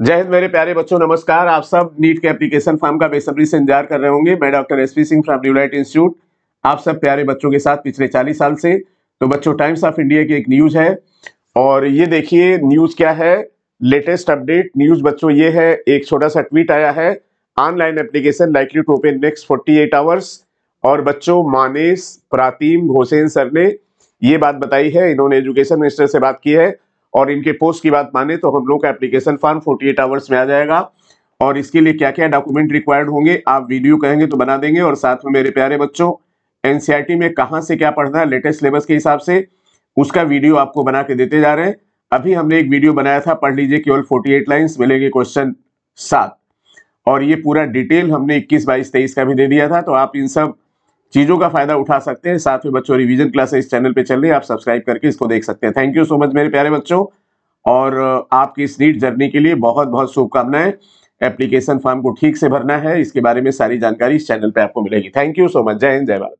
जय हिंद मेरे प्यारे बच्चों नमस्कार आप सब नीट के एप्लीकेशन फॉर्म का बेसब्री से इंतजार कर रहे होंगे मैं doctor S P Singh from ड्यूलाइट इंस्टीट्यूट आप सब प्यारे बच्चों के साथ पिछले 40 साल से तो बच्चों टाइम्स ऑफ इंडिया की एक न्यूज़ है और ये देखिए न्यूज़ क्या है लेटेस्ट अपडेट न्यूज़ बच्चों ये है एक छोटा सा ट्वीट आया है online application likely to open next forty eight hours और बच्चों मानेस प्रातिम घोसेन सर ने ये बात बताई है इन्होंने एजुकेशन मिनिस्टर से बात की है और इनके पोस्ट की बात माने तो हम लोग का एप्लीकेशन फॉर्म एट आवर्स में आ जाएगा और इसके लिए क्या क्या डॉक्यूमेंट रिक्वायर्ड होंगे आप वीडियो कहेंगे तो बना देंगे और साथ में मेरे प्यारे बच्चों एनसीईआरटी e में कहाँ से क्या पढ़ना है लेटेस्ट सिलेबस के हिसाब से उसका वीडियो आपको बना के देते जा रहे हैं अभी हमने एक वीडियो बनाया था पढ़ लीजिए केवल 48 लाइंस मिलेंगे क्वेश्चन सात और ये पूरा डिटेल हमने 21 बाईस तेईस का भी दे दिया था तो आप इन सब चीज़ों का फायदा उठा सकते हैं साथ में बच्चों रिविजन क्लासेस चैनल पर चल रही है आप सब्सक्राइब करके इसको देख सकते हैं थैंक यू सो मच मेरे प्यारे बच्चों और आपकी इस नीट जर्नी के लिए बहुत बहुत शुभकामनाएं एप्लीकेशन फॉर्म को ठीक से भरना है इसके बारे में सारी जानकारी इस चैनल पर आपको मिलेगी थैंक यू सो मच जय हिंद जय भारत